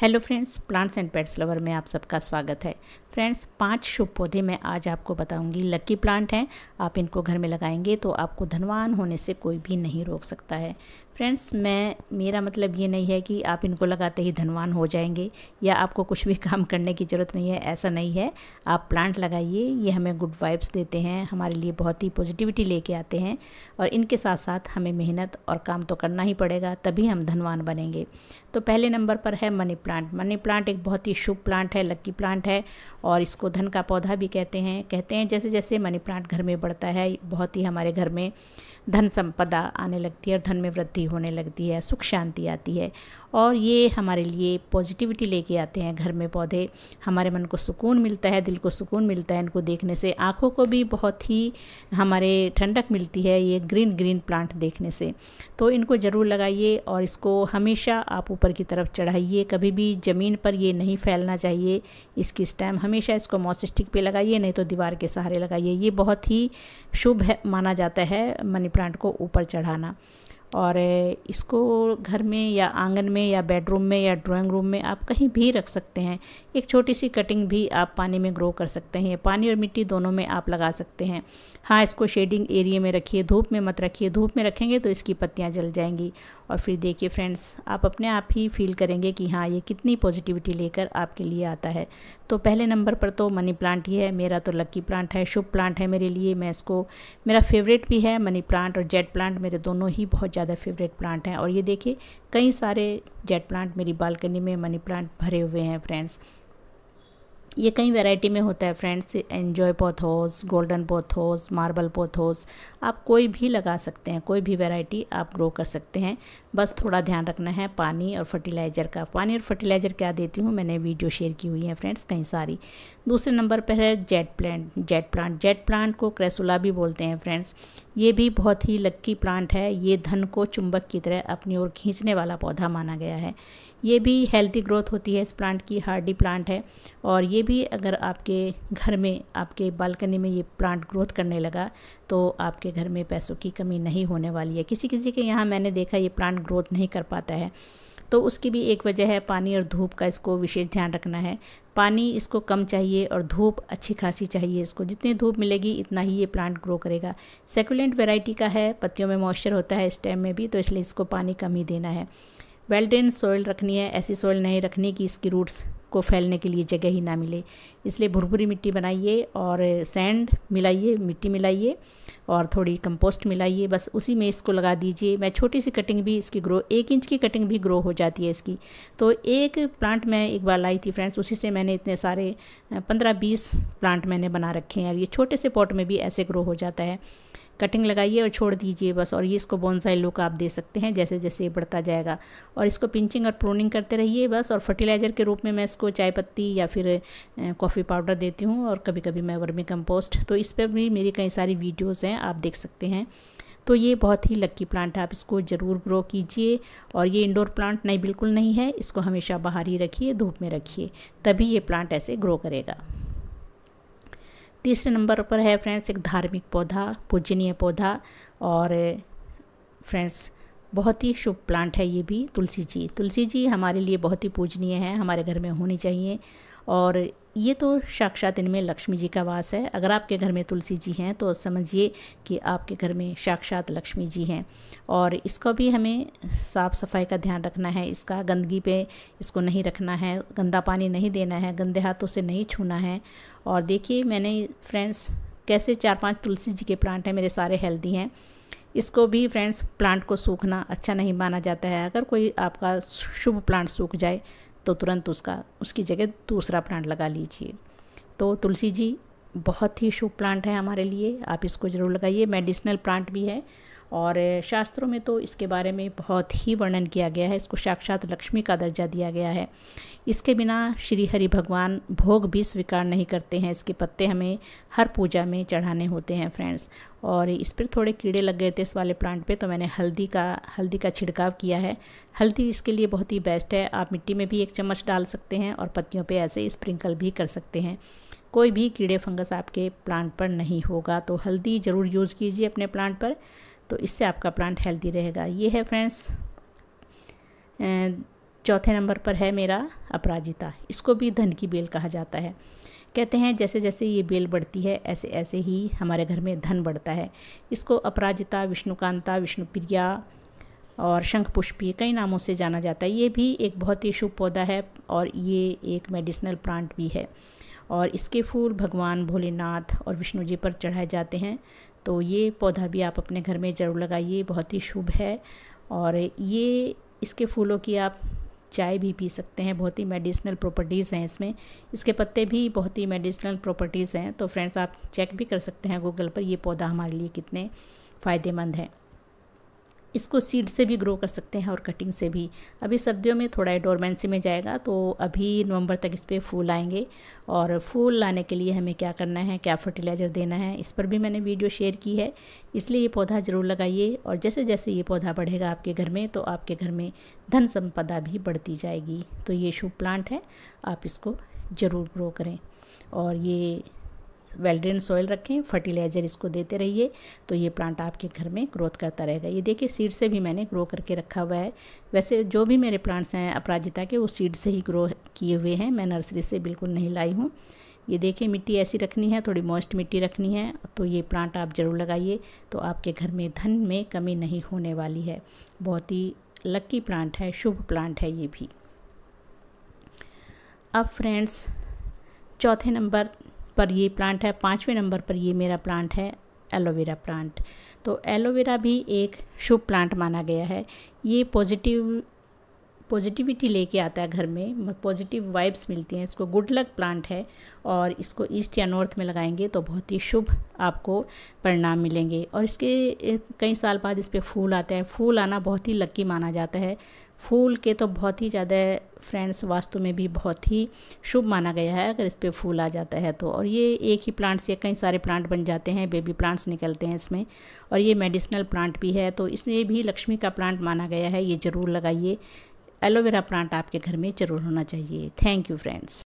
hello friends plants and pets lover में आप सबका स्वागत है फ्रेंड्स पांच शुभ पौधे मैं आज आपको बताऊंगी लकी प्लांट हैं आप इनको घर में लगाएंगे तो आपको धनवान होने से कोई भी नहीं रोक सकता है फ्रेंड्स मैं मेरा मतलब ये नहीं है कि आप इनको लगाते ही धनवान हो जाएंगे या आपको कुछ भी काम करने की ज़रूरत नहीं है ऐसा नहीं है आप प्लांट लगाइए ये हमें गुड वाइब्स देते हैं हमारे लिए बहुत ही पॉजिटिविटी लेके आते हैं और इनके साथ साथ हमें मेहनत और काम तो करना ही पड़ेगा तभी हम धनवान बनेंगे तो पहले नंबर पर है मनी प्लांट मनी प्लांट एक बहुत ही शुभ प्लांट है लक्की प्लांट है और इसको धन का पौधा भी कहते हैं कहते हैं जैसे जैसे मनी प्लांट घर में बढ़ता है बहुत ही हमारे घर में धन संपदा आने लगती है और धन में वृद्धि होने लगती है सुख शांति आती है और ये हमारे लिए पॉजिटिविटी लेके आते हैं घर में पौधे हमारे मन को सुकून मिलता है दिल को सुकून मिलता है इनको देखने से आँखों को भी बहुत ही हमारे ठंडक मिलती है ये ग्रीन ग्रीन प्लांट देखने से तो इनको ज़रूर लगाइए और इसको हमेशा आप ऊपर की तरफ चढ़ाइए कभी भी ज़मीन पर ये नहीं फैलना चाहिए इसकी स्टैम हमेशा इसको मॉसिस्टिक पे लगाइए नहीं तो दीवार के सहारे लगाइए ये बहुत ही शुभ है माना जाता है मनी प्लांट को ऊपर चढ़ाना और इसको घर में या आंगन में या बेडरूम में या ड्राइंग रूम में आप कहीं भी रख सकते हैं एक छोटी सी कटिंग भी आप पानी में ग्रो कर सकते हैं पानी और मिट्टी दोनों में आप लगा सकते हैं हाँ इसको शेडिंग एरिया में रखिए धूप में मत रखिए धूप में रखेंगे तो इसकी पत्तियाँ जल जाएंगी और फिर देखिए फ्रेंड्स आप अपने आप ही फील करेंगे कि हाँ ये कितनी पॉजिटिविटी लेकर आपके लिए आता है तो पहले नंबर पर तो मनी प्लांट ही है मेरा तो लक्की प्लांट है शुभ प्लांट है मेरे लिए मैं इसको मेरा फेवरेट भी है मनी प्लांट और जेट प्लांट मेरे दोनों ही बहुत ज़्यादा फेवरेट प्लांट हैं और ये देखिए कई सारे जेट प्लांट मेरी बालकनी में मनी प्लांट भरे हुए हैं फ्रेंड्स ये कई वैरायटी में होता है friends enjoy pothos golden pothos marble pothos आप कोई भी लगा सकते हैं कोई भी वैरायटी आप ग्रो कर सकते हैं बस थोड़ा ध्यान रखना है पानी और फर्टिलाइज़र का पानी और फर्टिलाइज़र क्या देती हूँ मैंने वीडियो शेयर की हुई है फ्रेंड्स कई सारी दूसरे नंबर पर है jade plant jade plant jade plant को क्रेसुला भी बोलते हैं फ्रेंड्स ये भी बहुत ही लक्की प्लांट है ये धन को चुंबक की तरह अपनी ओर खींचने वाला पौधा माना गया है ये भी हेल्थी ग्रोथ होती है इस प्लांट की हार्डी प्लांट है और ये भी अगर आपके घर में आपके बालकनी में ये प्लांट ग्रोथ करने लगा तो आपके घर में पैसों की कमी नहीं होने वाली है किसी किसी के यहाँ मैंने देखा ये प्लांट ग्रोथ नहीं कर पाता है तो उसकी भी एक वजह है पानी और धूप का इसको विशेष ध्यान रखना है पानी इसको कम चाहिए और धूप अच्छी खासी चाहिए इसको जितनी धूप मिलेगी इतना ही ये प्लांट ग्रो करेगा सेकुलेंट वेराइटी का है पत्तियों में मॉइस्चर होता है इस टाइम में भी तो इसलिए इसको पानी कम ही देना है वेल ड्रेन सॉइल रखनी है ऐसी सॉइल नहीं रखनी कि इसकी रूट्स को फैलने के लिए जगह ही ना मिले इसलिए भुरभुरी मिट्टी बनाइए और सैंड मिलाइए मिट्टी मिलाइए और थोड़ी कंपोस्ट मिलाइए बस उसी में इसको लगा दीजिए मैं छोटी सी कटिंग भी इसकी ग्रो एक इंच की कटिंग भी ग्रो हो जाती है इसकी तो एक प्लांट मैं एक बार लाई थी फ्रेंड्स उसी से मैंने इतने सारे पंद्रह बीस प्लांट मैंने बना रखे हैं और ये छोटे से पॉट में भी ऐसे ग्रो हो जाता है कटिंग लगाइए और छोड़ दीजिए बस और ये इसको बोनसाई लुक आप दे सकते हैं जैसे जैसे ये बढ़ता जाएगा और इसको पिंचिंग और प्रोनिंग करते रहिए बस और फर्टिलाइज़र के रूप में मैं इसको चाय पत्ती या फिर कॉफ़ी पाउडर देती हूँ और कभी कभी मैं वर्मी कंपोस्ट तो इस पर भी मेरी कई सारी वीडियोज़ हैं आप देख सकते हैं तो ये बहुत ही लक्की प्लांट है आप इसको ज़रूर ग्रो कीजिए और ये इंडोर प्लांट नहीं बिल्कुल नहीं है इसको हमेशा बाहर ही रखिए धूप में रखिए तभी ये प्लांट ऐसे ग्रो करेगा तीसरे नंबर पर है फ्रेंड्स एक धार्मिक पौधा पूजनीय पौधा और फ्रेंड्स बहुत ही शुभ प्लांट है ये भी तुलसी जी तुलसी जी हमारे लिए बहुत ही पूजनीय है हमारे घर में होनी चाहिए और ये तो साक्षात इनमें लक्ष्मी जी का वास है अगर आपके घर में तुलसी जी हैं तो समझिए कि आपके घर में साक्षात लक्ष्मी जी हैं और इसको भी हमें साफ़ सफाई का ध्यान रखना है इसका गंदगी पे इसको नहीं रखना है गंदा पानी नहीं देना है गंदे हाथों से नहीं छूना है और देखिए मैंने फ्रेंड्स कैसे चार पाँच तुलसी जी के प्लांट हैं मेरे सारे हेल्दी हैं इसको भी फ्रेंड्स प्लांट को सूखना अच्छा नहीं माना जाता है अगर कोई आपका शुभ प्लांट सूख जाए तो तुरंत उसका उसकी जगह दूसरा प्लांट लगा लीजिए तो तुलसी जी बहुत ही शुभ प्लांट है हमारे लिए आप इसको ज़रूर लगाइए मेडिसिनल प्लांट भी है और शास्त्रों में तो इसके बारे में बहुत ही वर्णन किया गया है इसको साक्षात लक्ष्मी का दर्जा दिया गया है इसके बिना श्री हरि भगवान भोग भी स्वीकार नहीं करते हैं इसके पत्ते हमें हर पूजा में चढ़ाने होते हैं फ्रेंड्स और इस पर थोड़े कीड़े लग गए थे इस वाले प्लांट पे तो मैंने हल्दी का हल्दी का छिड़काव किया है हल्दी इसके लिए बहुत ही बेस्ट है आप मिट्टी में भी एक चम्मच डाल सकते हैं और पत्तियों पर ऐसे स्प्रिंकल भी कर सकते हैं कोई भी कीड़े फंगस आपके प्लांट पर नहीं होगा तो हल्दी ज़रूर यूज़ कीजिए अपने प्लांट पर तो इससे आपका प्लांट हेल्दी रहेगा ये है फ्रेंड्स चौथे नंबर पर है मेरा अपराजिता इसको भी धन की बेल कहा जाता है कहते हैं जैसे जैसे ये बेल बढ़ती है ऐसे ऐसे ही हमारे घर में धन बढ़ता है इसको अपराजिता विष्णुकांता विष्णुप्रिया और शंख पुष्पी कई नामों से जाना जाता है ये भी एक बहुत ही शुभ पौधा है और ये एक मेडिसिनल प्लांट भी है और इसके फूल भगवान भोलेनाथ और विष्णु जी पर चढ़ाए जाते हैं तो ये पौधा भी आप अपने घर में ज़रूर लगाइए बहुत ही शुभ है और ये इसके फूलों की आप चाय भी पी सकते हैं बहुत ही मेडिसिनल प्रॉपर्टीज़ हैं इसमें इसके पत्ते भी बहुत ही मेडिसिनल प्रॉपर्टीज़ हैं तो फ्रेंड्स आप चेक भी कर सकते हैं गूगल पर ये पौधा हमारे लिए कितने फ़ायदेमंद हैं इसको सीड से भी ग्रो कर सकते हैं और कटिंग से भी अभी सर्दियों में थोड़ा डोरमेंसी में जाएगा तो अभी नवंबर तक इस पर फूल आएंगे और फूल लाने के लिए हमें क्या करना है क्या फर्टिलाइज़र देना है इस पर भी मैंने वीडियो शेयर की है इसलिए ये पौधा ज़रूर लगाइए और जैसे जैसे ये पौधा बढ़ेगा आपके घर में तो आपके घर में धन संपदा भी बढ़ती जाएगी तो ये शुभ प्लांट है आप इसको ज़रूर ग्रो करें और ये वेलड्रेन सॉइल रखें फर्टिलाइज़र इसको देते रहिए तो ये प्लांट आपके घर में ग्रोथ करता रहेगा ये देखिए सीड से भी मैंने ग्रो करके रखा हुआ है वैसे जो भी मेरे प्लांट्स हैं अपराजिता के वो सीड से ही ग्रो किए हुए हैं मैं नर्सरी से बिल्कुल नहीं लाई हूँ ये देखिए मिट्टी ऐसी रखनी है थोड़ी मॉइस्ट मिट्टी रखनी है तो ये प्लांट आप ज़रूर लगाइए तो आपके घर में धन में कमी नहीं होने वाली है बहुत ही लक्की प्लांट है शुभ प्लांट है ये भी अब फ्रेंड्स चौथे नंबर पर ये प्लांट है पाँचवें नंबर पर ये मेरा प्लांट है एलोवेरा प्लांट तो एलोवेरा भी एक शुभ प्लांट माना गया है ये पॉजिटिव पॉजिटिविटी लेके आता है घर में पॉजिटिव वाइब्स मिलती हैं इसको गुड लक प्लांट है और इसको ईस्ट या नॉर्थ में लगाएंगे तो बहुत ही शुभ आपको परिणाम मिलेंगे और इसके कई साल बाद इस पर फूल आता है फूल आना बहुत ही लकी माना जाता है फूल के तो बहुत ही ज़्यादा फ्रेंड्स वास्तु में भी बहुत ही शुभ माना गया है अगर इस पर फूल आ जाता है तो और ये एक ही प्लांट से कई सारे प्लांट बन जाते हैं बेबी प्लांट्स निकलते हैं इसमें और ये मेडिसिनल प्लांट भी है तो इसमें भी लक्ष्मी का प्लांट माना गया है ये ज़रूर लगाइए एलोवेरा प्लांट आपके घर में ज़रूर होना चाहिए थैंक यू फ्रेंड्स